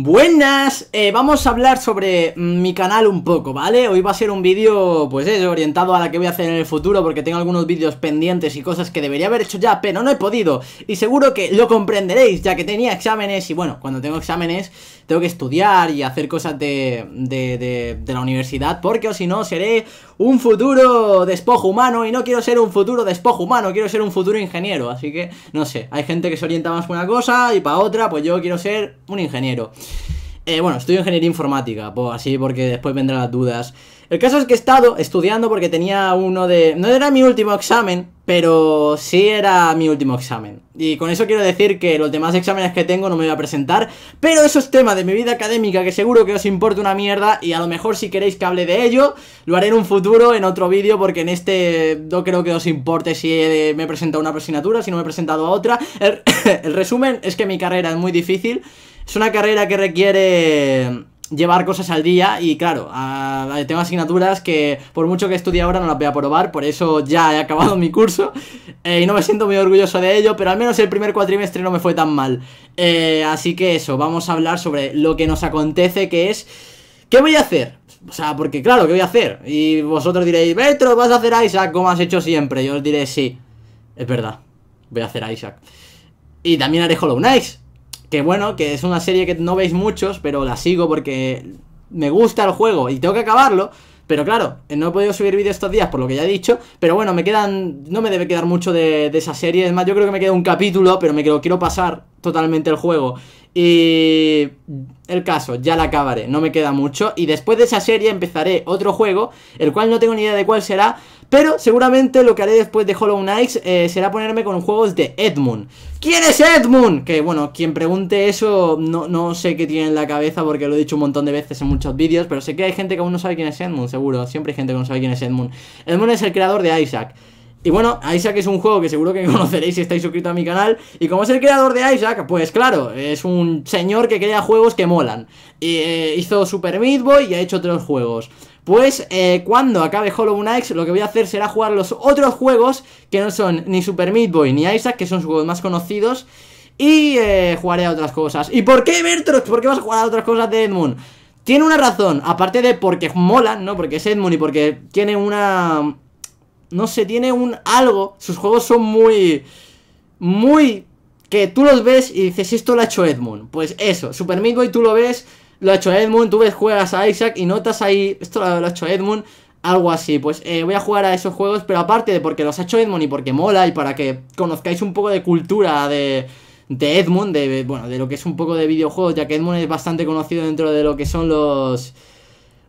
Buenas, eh, vamos a hablar sobre mi canal un poco, ¿vale? Hoy va a ser un vídeo, pues es, orientado a la que voy a hacer en el futuro Porque tengo algunos vídeos pendientes y cosas que debería haber hecho ya, pero no he podido Y seguro que lo comprenderéis, ya que tenía exámenes y bueno, cuando tengo exámenes tengo que estudiar y hacer cosas de, de, la universidad, porque o si no seré un futuro despojo humano y no quiero ser un futuro despojo humano, quiero ser un futuro ingeniero, así que no sé, hay gente que se orienta más para una cosa y para otra, pues yo quiero ser un ingeniero. Eh, bueno, estudio ingeniería informática, pues así porque después vendrán las dudas. El caso es que he estado estudiando porque tenía uno de... No era mi último examen, pero sí era mi último examen. Y con eso quiero decir que los demás exámenes que tengo no me voy a presentar, pero eso es tema de mi vida académica que seguro que os importa una mierda y a lo mejor si queréis que hable de ello, lo haré en un futuro, en otro vídeo, porque en este no creo que os importe si eh, me he presentado una asignatura, si no me he presentado a otra. el resumen es que mi carrera es muy difícil, es una carrera que requiere llevar cosas al día y claro, a, a, tengo asignaturas que por mucho que estudie ahora no las voy a probar, por eso ya he acabado mi curso eh, y no me siento muy orgulloso de ello, pero al menos el primer cuatrimestre no me fue tan mal. Eh, así que eso, vamos a hablar sobre lo que nos acontece, que es... ¿Qué voy a hacer? O sea, porque claro, ¿qué voy a hacer? Y vosotros diréis, Metro, vas a hacer Isaac como has hecho siempre. Yo os diré, sí, es verdad, voy a hacer Isaac. Y también haré Hollow Knights. Que bueno, que es una serie que no veis muchos, pero la sigo porque me gusta el juego y tengo que acabarlo. Pero claro, no he podido subir vídeo estos días por lo que ya he dicho. Pero bueno, me quedan. No me debe quedar mucho de, de esa serie. Es más, yo creo que me queda un capítulo, pero me lo quiero pasar totalmente el juego. Y el caso, ya la acabaré, no me queda mucho. Y después de esa serie empezaré otro juego, el cual no tengo ni idea de cuál será. Pero seguramente lo que haré después de Hollow Knights eh, será ponerme con juegos de Edmund. ¿Quién es Edmund? Que bueno, quien pregunte eso no, no sé qué tiene en la cabeza porque lo he dicho un montón de veces en muchos vídeos. Pero sé que hay gente que aún no sabe quién es Edmund, seguro. Siempre hay gente que no sabe quién es Edmund. Edmund es el creador de Isaac. Y bueno, Isaac es un juego que seguro que conoceréis si estáis suscrito a mi canal. Y como es el creador de Isaac, pues claro, es un señor que crea juegos que molan. Y, eh, hizo Super Meat Boy y ha hecho otros juegos. Pues eh, cuando acabe Hollow Knight, lo que voy a hacer será jugar los otros juegos que no son ni Super Meat Boy ni Isaac, que son sus juegos más conocidos. Y eh, jugaré a otras cosas. ¿Y por qué, Bertrox? ¿Por qué vas a jugar a otras cosas de Edmund? Tiene una razón, aparte de porque molan, ¿no? Porque es Edmund y porque tiene una no sé, tiene un algo. Sus juegos son muy. Muy. Que tú los ves y dices, esto lo ha hecho Edmund. Pues eso, Super y tú lo ves, lo ha hecho Edmund, tú ves, juegas a Isaac y notas ahí, esto lo, ha hecho Edmund, algo así. Pues eh, voy a jugar a esos juegos, pero aparte de porque los ha hecho Edmund y porque mola y para que conozcáis un poco de cultura de, de Edmund, de, bueno, de lo que es un poco de videojuegos, ya que Edmund es bastante conocido dentro de lo que son los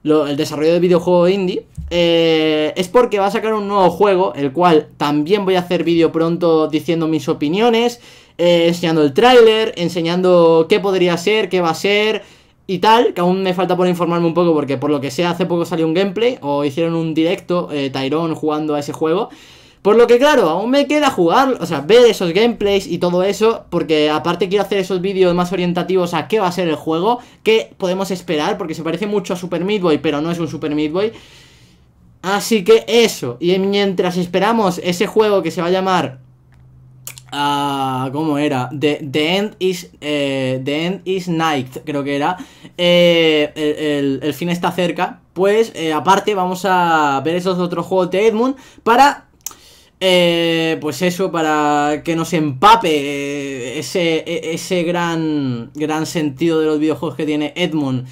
el desarrollo del videojuego indie, eh, es porque va a sacar un nuevo juego, el cual también voy a hacer vídeo pronto diciendo mis opiniones, eh, enseñando el tráiler, enseñando qué podría ser, qué va a ser y tal, que aún me falta por informarme un poco porque por lo que sea hace poco salió un gameplay o hicieron un directo eh, Tyrone jugando a ese juego. Por lo que claro, aún me queda jugar, o sea, ver esos gameplays y todo eso, porque aparte quiero hacer esos vídeos más orientativos a qué va a ser el juego, qué podemos esperar, porque se parece mucho a Super Meat pero no es un Super Meat Así que eso, y mientras esperamos ese juego que se va a llamar... Ah, ¿Cómo era? The, End is eh, The is Night, creo que era. Eh, el, fin está cerca. Pues eh, aparte vamos a ver esos otros juegos de Edmund para eh, pues eso, para que nos empape eh, ese, e, ese gran, gran sentido de los videojuegos que tiene Edmund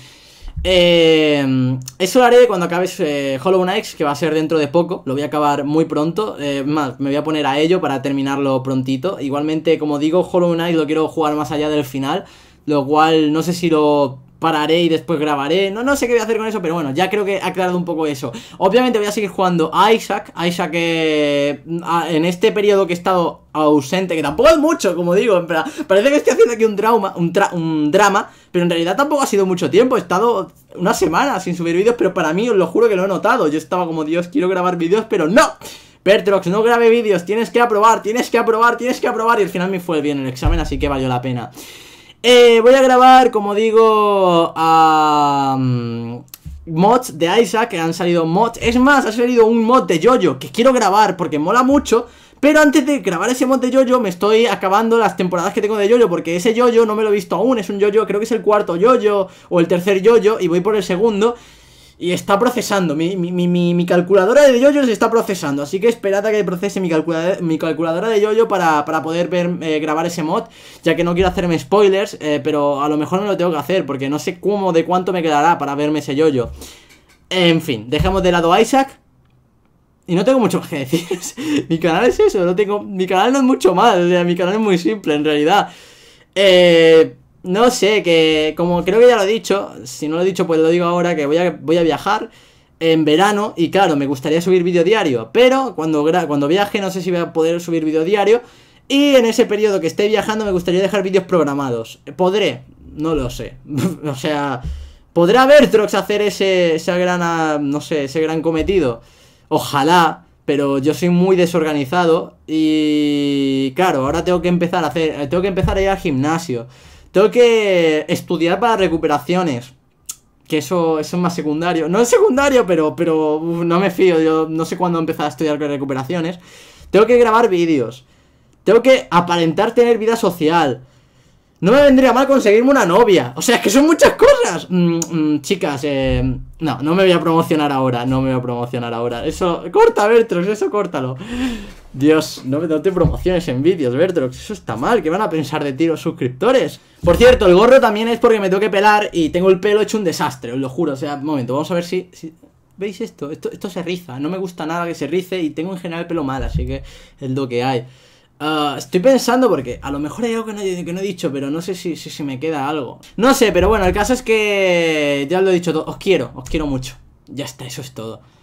eh, eso lo haré cuando acabes eh, Hollow Knights, que va a ser dentro de poco. Lo voy a acabar muy pronto. más, me voy a poner a ello para terminarlo prontito. Igualmente, como digo, Hollow Knight lo quiero jugar más allá del final. Lo cual no sé si lo pararé y después grabaré. No, no sé qué voy a hacer con eso, pero bueno, ya creo que ha aclarado un poco eso. Obviamente voy a seguir jugando a Isaac. Isaac eh, en este periodo que he estado ausente, que tampoco es mucho, como digo, parece que estoy haciendo aquí un, trauma, un, un drama, pero en realidad tampoco ha sido mucho tiempo, he estado una semana sin subir vídeos, pero para mí os lo juro que lo he notado. Yo estaba como, Dios, quiero grabar vídeos, pero no. Bertrox, no grabe vídeos, tienes que aprobar, tienes que aprobar, tienes que aprobar. Y al final me fue bien el examen, así que valió la pena. Eh, voy a grabar, como digo, a... Mm, mods de Isaac, que han salido mods. Es más, ha salido un mod de Jojo que quiero grabar porque mola mucho. Pero antes de grabar ese mod de Jojo me estoy acabando las temporadas que tengo de Jojo Porque ese Jojo no me lo he visto aún, es un Jojo, creo que es el cuarto Jojo o el tercer Jojo y voy por el segundo y está procesando, mi, calculadora de yoyo se está procesando Así que esperad a que procese mi, calcula, calculadora de yoyo para, poder eh, grabar ese mod Ya que no quiero hacerme spoilers, eh, pero a lo mejor no lo tengo que hacer Porque no sé cómo, de cuánto me quedará para verme ese yoyo En fin, dejamos de lado a Isaac y no tengo mucho más que decir. mi canal es eso, no tengo. Mi canal no es mucho más. O sea, mi canal es muy simple en realidad. Eh. No sé, que como creo que ya lo he dicho, si no lo he dicho pues lo digo ahora, que voy a, voy a viajar en verano y claro, me gustaría subir vídeo diario, pero cuando, cuando viaje no sé si voy a poder subir vídeo diario y en ese periodo que esté viajando me gustaría dejar vídeos programados. ¿Podré? No lo sé. o sea, ¿podrá Bertrox hacer ese, gran, ah, no sé, ese gran cometido? Ojalá, pero yo soy muy desorganizado y claro, ahora tengo que empezar a hacer, tengo que empezar a ir al gimnasio. Tengo que estudiar para recuperaciones. Que eso, eso es más secundario. No es secundario, pero, pero no me fío. Yo no sé cuándo empezar a estudiar con recuperaciones. Tengo que grabar vídeos. Tengo que aparentar tener vida social. No me vendría mal conseguirme una novia. O sea, es que son muchas cosas. Mm, mm, chicas, eh, no, no me voy a promocionar ahora, no me voy a promocionar ahora. Eso, corta, Bertrox, eso córtalo. Dios, no, me te promociones en vídeos, Bertrox, eso está mal, ¿qué van a pensar de ti los suscriptores? Por cierto, el gorro también es porque me tengo que pelar y tengo el pelo hecho un desastre, os lo juro. O sea, momento, vamos a ver si... si... ¿Veis esto? esto? Esto se riza, no me gusta nada que se rice y tengo en general el pelo mal, así que es lo que hay. Ah, estoy pensando porque a lo mejor hay algo que no, he dicho, pero no sé si, si, si, me queda algo. No sé, pero bueno, el caso es que ya lo he dicho todo. Os quiero, os quiero mucho. Ya está, eso es todo.